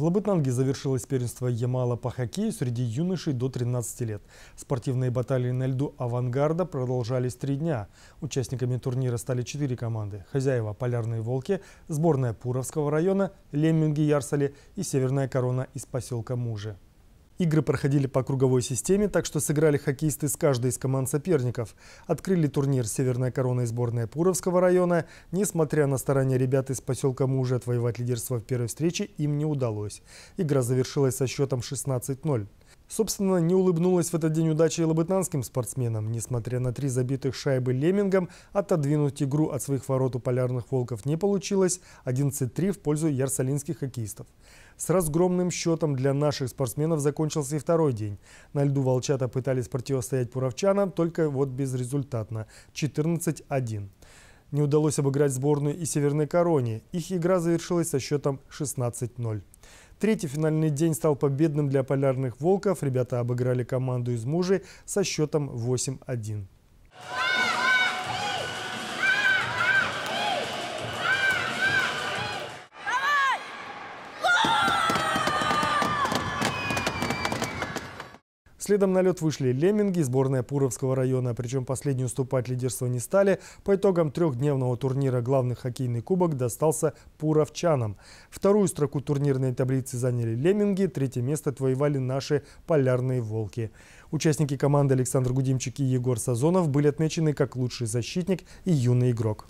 В Лабытнанге завершилось первенство Ямала по хоккею среди юношей до 13 лет. Спортивные баталии на льду «Авангарда» продолжались три дня. Участниками турнира стали четыре команды. Хозяева «Полярные волки», сборная Пуровского района, «Лемминги Ярсали» и «Северная корона» из поселка Мужи. Игры проходили по круговой системе, так что сыграли хоккеисты с каждой из команд соперников. Открыли турнир «Северная корона» и сборная Пуровского района. Несмотря на старания ребят из поселка Мужа отвоевать лидерство в первой встрече, им не удалось. Игра завершилась со счетом 16-0. Собственно, не улыбнулась в этот день удача и лабытнанским спортсменам. Несмотря на три забитых шайбы леммингом, отодвинуть игру от своих ворот у полярных волков не получилось. 11-3 в пользу ярсалинских хоккеистов. С разгромным счетом для наших спортсменов закончился и второй день. На льду волчата пытались противостоять пуровчанам, только вот безрезультатно. 14-1. Не удалось обыграть сборную и Северной Короне. Их игра завершилась со счетом 16-0. Третий финальный день стал победным для полярных волков. Ребята обыграли команду из мужей со счетом 8-1. Давай! Гол! Следом на лед вышли лемминги, сборная Пуровского района. Причем последние уступать лидерство не стали. По итогам трехдневного турнира главный хоккейный кубок достался пуровчанам. Вторую строку турнирной таблицы заняли лемминги, третье место твоевали наши полярные волки. Участники команды Александр Гудимчик и Егор Сазонов были отмечены как лучший защитник и юный игрок.